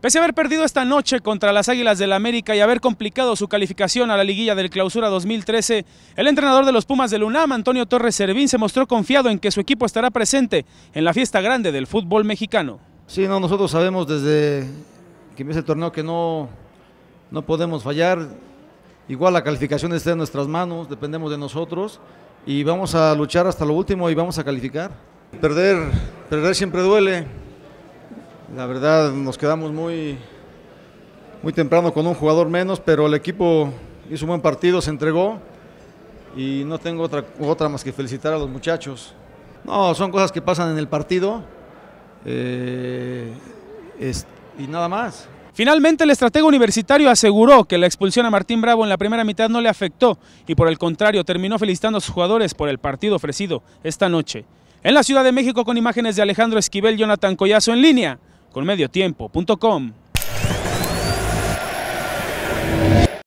Pese a haber perdido esta noche contra las Águilas del América y haber complicado su calificación a la liguilla del clausura 2013, el entrenador de los Pumas del UNAM, Antonio Torres Servín, se mostró confiado en que su equipo estará presente en la fiesta grande del fútbol mexicano. Sí, no, nosotros sabemos desde que empieza el torneo que no, no podemos fallar. Igual la calificación está en nuestras manos, dependemos de nosotros y vamos a luchar hasta lo último y vamos a calificar. Perder, perder siempre duele, la verdad nos quedamos muy, muy temprano con un jugador menos, pero el equipo hizo un buen partido, se entregó y no tengo otra, otra más que felicitar a los muchachos. No, son cosas que pasan en el partido eh, y nada más. Finalmente, el estratega universitario aseguró que la expulsión a Martín Bravo en la primera mitad no le afectó y por el contrario terminó felicitando a sus jugadores por el partido ofrecido esta noche. En la Ciudad de México con imágenes de Alejandro Esquivel, y Jonathan Collazo en línea. Con tiempo.com